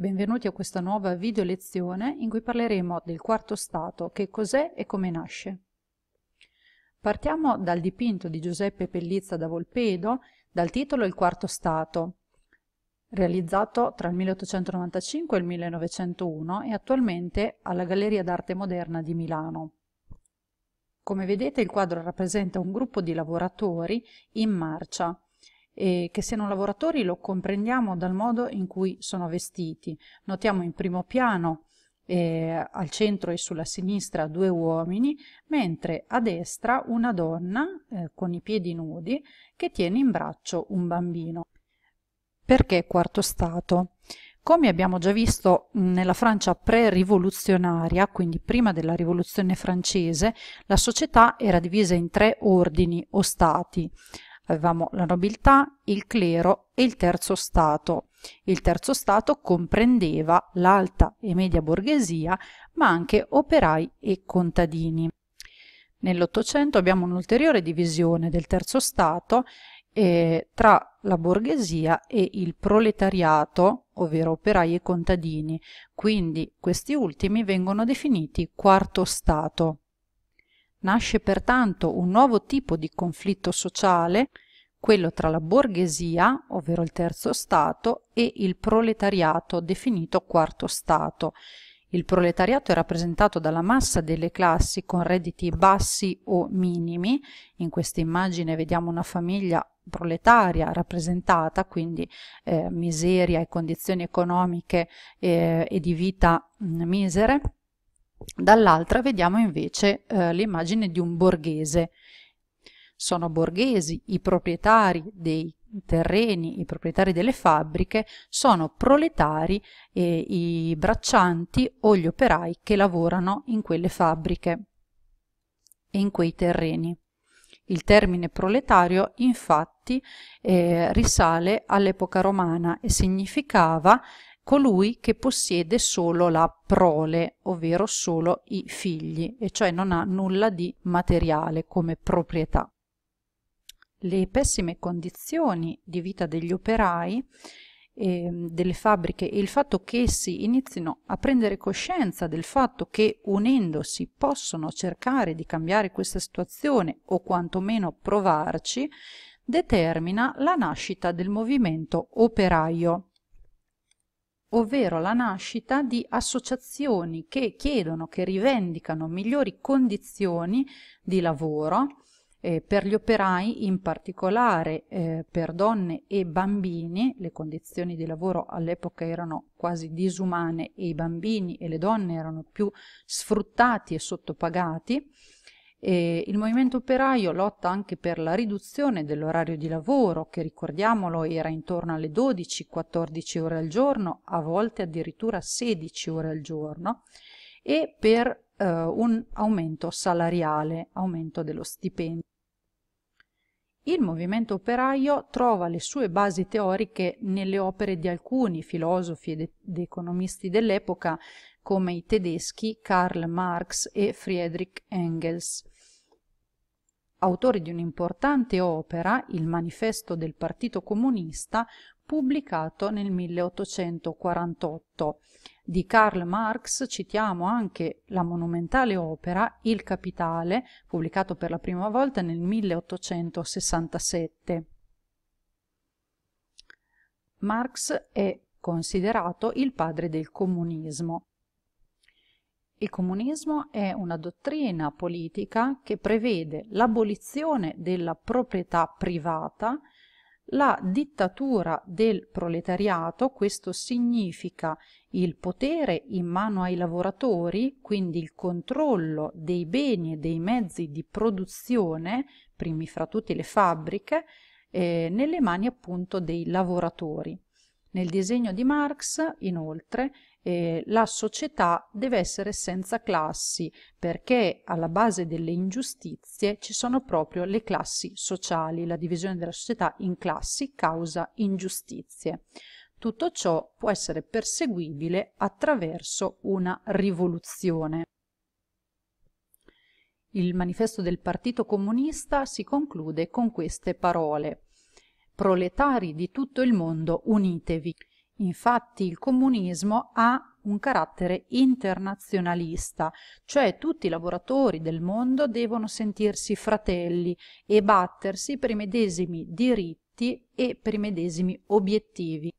Benvenuti a questa nuova video lezione in cui parleremo del quarto stato, che cos'è e come nasce. Partiamo dal dipinto di Giuseppe Pellizza da Volpedo dal titolo Il quarto stato, realizzato tra il 1895 e il 1901 e attualmente alla Galleria d'Arte Moderna di Milano. Come vedete il quadro rappresenta un gruppo di lavoratori in marcia, e che siano lavoratori lo comprendiamo dal modo in cui sono vestiti. Notiamo in primo piano eh, al centro e sulla sinistra due uomini, mentre a destra una donna eh, con i piedi nudi che tiene in braccio un bambino. Perché quarto stato? Come abbiamo già visto mm, nella Francia pre-rivoluzionaria, quindi prima della rivoluzione francese, la società era divisa in tre ordini o stati, Avevamo la nobiltà, il clero e il terzo stato. Il terzo stato comprendeva l'alta e media borghesia, ma anche operai e contadini. Nell'Ottocento abbiamo un'ulteriore divisione del terzo stato eh, tra la borghesia e il proletariato, ovvero operai e contadini, quindi questi ultimi vengono definiti quarto stato. Nasce pertanto un nuovo tipo di conflitto sociale quello tra la borghesia, ovvero il terzo stato, e il proletariato, definito quarto stato. Il proletariato è rappresentato dalla massa delle classi con redditi bassi o minimi. In questa immagine vediamo una famiglia proletaria rappresentata, quindi eh, miseria e condizioni economiche eh, e di vita mh, mm, misere. Dall'altra vediamo invece eh, l'immagine di un borghese, sono borghesi, i proprietari dei terreni, i proprietari delle fabbriche, sono proletari eh, i braccianti o gli operai che lavorano in quelle fabbriche e in quei terreni. Il termine proletario infatti eh, risale all'epoca romana e significava colui che possiede solo la prole, ovvero solo i figli, e cioè non ha nulla di materiale come proprietà le pessime condizioni di vita degli operai ehm, delle fabbriche e il fatto che essi inizino a prendere coscienza del fatto che unendosi possono cercare di cambiare questa situazione o quantomeno provarci, determina la nascita del movimento operaio, ovvero la nascita di associazioni che chiedono, che rivendicano migliori condizioni di lavoro, eh, per gli operai, in particolare eh, per donne e bambini, le condizioni di lavoro all'epoca erano quasi disumane e i bambini e le donne erano più sfruttati e sottopagati, eh, il movimento operaio lotta anche per la riduzione dell'orario di lavoro, che ricordiamolo era intorno alle 12-14 ore al giorno, a volte addirittura 16 ore al giorno, e per eh, un aumento salariale, aumento dello stipendio. Il movimento operaio trova le sue basi teoriche nelle opere di alcuni filosofi ed economisti dell'epoca come i tedeschi Karl Marx e Friedrich Engels autore di un'importante opera, il Manifesto del Partito Comunista, pubblicato nel 1848. Di Karl Marx citiamo anche la monumentale opera Il Capitale, pubblicato per la prima volta nel 1867. Marx è considerato il padre del comunismo. Il comunismo è una dottrina politica che prevede l'abolizione della proprietà privata, la dittatura del proletariato, questo significa il potere in mano ai lavoratori, quindi il controllo dei beni e dei mezzi di produzione, primi fra tutti le fabbriche, eh, nelle mani appunto dei lavoratori. Nel disegno di Marx, inoltre, eh, la società deve essere senza classi perché alla base delle ingiustizie ci sono proprio le classi sociali, la divisione della società in classi causa ingiustizie. Tutto ciò può essere perseguibile attraverso una rivoluzione. Il manifesto del Partito Comunista si conclude con queste parole. Proletari di tutto il mondo, unitevi. Infatti il comunismo ha un carattere internazionalista, cioè tutti i lavoratori del mondo devono sentirsi fratelli e battersi per i medesimi diritti e per i medesimi obiettivi.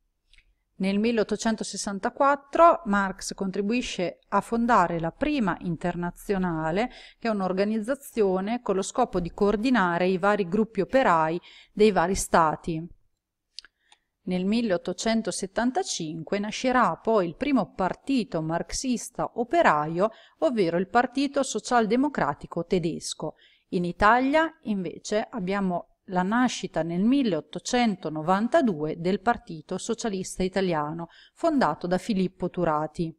Nel 1864 Marx contribuisce a fondare la prima internazionale, che è un'organizzazione con lo scopo di coordinare i vari gruppi operai dei vari stati. Nel 1875 nascerà poi il primo partito marxista operaio, ovvero il Partito Socialdemocratico Tedesco. In Italia, invece, abbiamo la nascita nel 1892 del Partito Socialista Italiano, fondato da Filippo Turati.